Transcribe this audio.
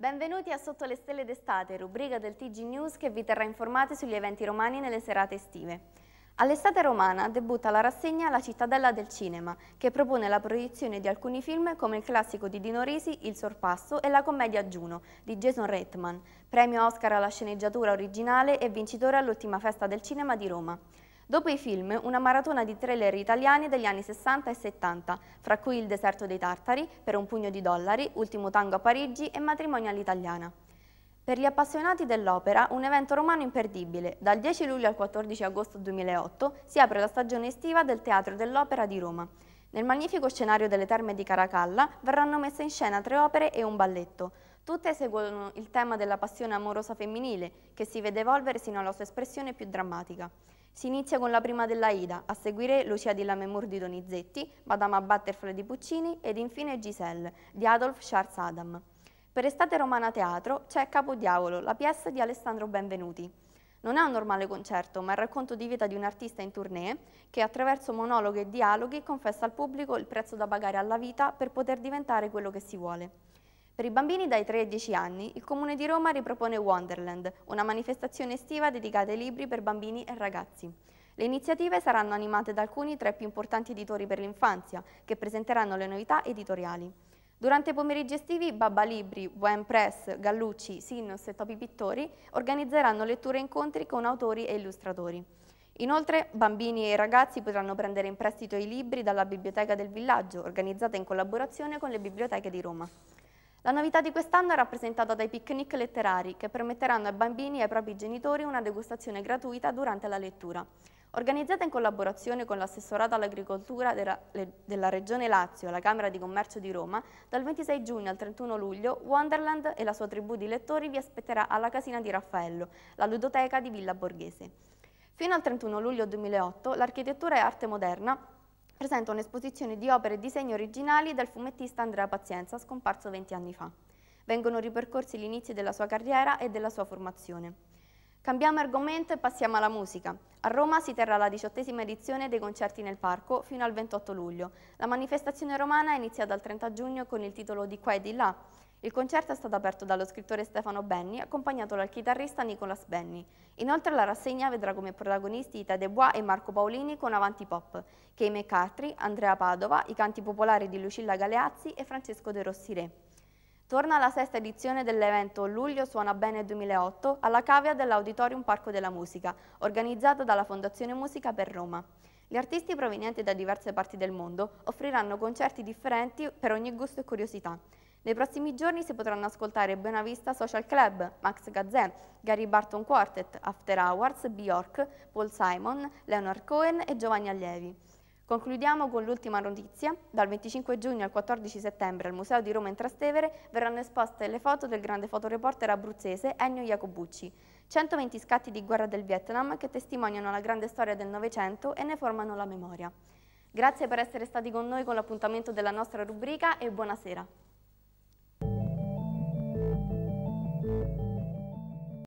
Benvenuti a Sotto le Stelle d'Estate, rubrica del TG News che vi terrà informati sugli eventi romani nelle serate estive. All'estate romana debutta la rassegna La cittadella del cinema, che propone la proiezione di alcuni film come il classico di Dino Risi, Il sorpasso e la commedia Giuno di Jason Reitman, premio Oscar alla sceneggiatura originale e vincitore all'ultima festa del cinema di Roma. Dopo i film, una maratona di trailer italiani degli anni 60 e 70, fra cui Il deserto dei tartari, Per un pugno di dollari, Ultimo tango a Parigi e Matrimonio all'italiana. Per gli appassionati dell'opera, un evento romano imperdibile. Dal 10 luglio al 14 agosto 2008 si apre la stagione estiva del Teatro dell'Opera di Roma. Nel magnifico scenario delle terme di Caracalla verranno messe in scena tre opere e un balletto. Tutte seguono il tema della passione amorosa femminile, che si vede evolvere sino alla sua espressione più drammatica. Si inizia con la prima dell'Aida, a seguire Lucia di Lamemur di Donizetti, Madama Butterfly di Puccini ed infine Giselle di Adolf Charles Adam. Per Estate Romana Teatro c'è Capodiavolo, la pièce di Alessandro Benvenuti. Non è un normale concerto, ma è il racconto di vita di un artista in tournée che attraverso monologhi e dialoghi confessa al pubblico il prezzo da pagare alla vita per poter diventare quello che si vuole. Per i bambini dai 3 ai 10 anni, il Comune di Roma ripropone Wonderland, una manifestazione estiva dedicata ai libri per bambini e ragazzi. Le iniziative saranno animate da alcuni tra i più importanti editori per l'infanzia, che presenteranno le novità editoriali. Durante i pomeriggi estivi, Babba Libri, Buen Press, Gallucci, Sinus e Topi Pittori organizzeranno letture e incontri con autori e illustratori. Inoltre, bambini e ragazzi potranno prendere in prestito i libri dalla Biblioteca del Villaggio, organizzata in collaborazione con le biblioteche di Roma. La novità di quest'anno è rappresentata dai picnic letterari che permetteranno ai bambini e ai propri genitori una degustazione gratuita durante la lettura. Organizzata in collaborazione con l'assessorato all'agricoltura della Regione Lazio e la Camera di Commercio di Roma, dal 26 giugno al 31 luglio Wonderland e la sua tribù di lettori vi aspetterà alla Casina di Raffaello, la ludoteca di Villa Borghese. Fino al 31 luglio 2008 l'architettura e arte moderna presenta un'esposizione di opere e disegni originali del fumettista Andrea Pazienza, scomparso 20 anni fa. Vengono ripercorsi gli inizi della sua carriera e della sua formazione. Cambiamo argomento e passiamo alla musica. A Roma si terrà la diciottesima edizione dei concerti nel parco fino al 28 luglio. La manifestazione romana inizia dal 30 giugno con il titolo Di qua e di là. Il concerto è stato aperto dallo scrittore Stefano Benni, accompagnato dal chitarrista Nicolas Benni. Inoltre la rassegna vedrà come protagonisti Ita De Bois e Marco Paolini con Avanti Pop, Kei McCartney, Andrea Padova, i canti popolari di Lucilla Galeazzi e Francesco De Rossi Re. Torna la sesta edizione dell'evento Luglio Suona Bene 2008 alla cavia dell'Auditorium Parco della Musica, organizzata dalla Fondazione Musica per Roma. Gli artisti provenienti da diverse parti del mondo offriranno concerti differenti per ogni gusto e curiosità. Nei prossimi giorni si potranno ascoltare Buenavista Social Club, Max Gazzè, Gary Barton Quartet, After Hours, Bjork, Paul Simon, Leonard Cohen e Giovanni Allievi. Concludiamo con l'ultima notizia. Dal 25 giugno al 14 settembre al Museo di Roma in Trastevere verranno esposte le foto del grande fotoreporter abruzzese Ennio Jacobucci. 120 scatti di guerra del Vietnam che testimoniano la grande storia del Novecento e ne formano la memoria. Grazie per essere stati con noi con l'appuntamento della nostra rubrica e buonasera.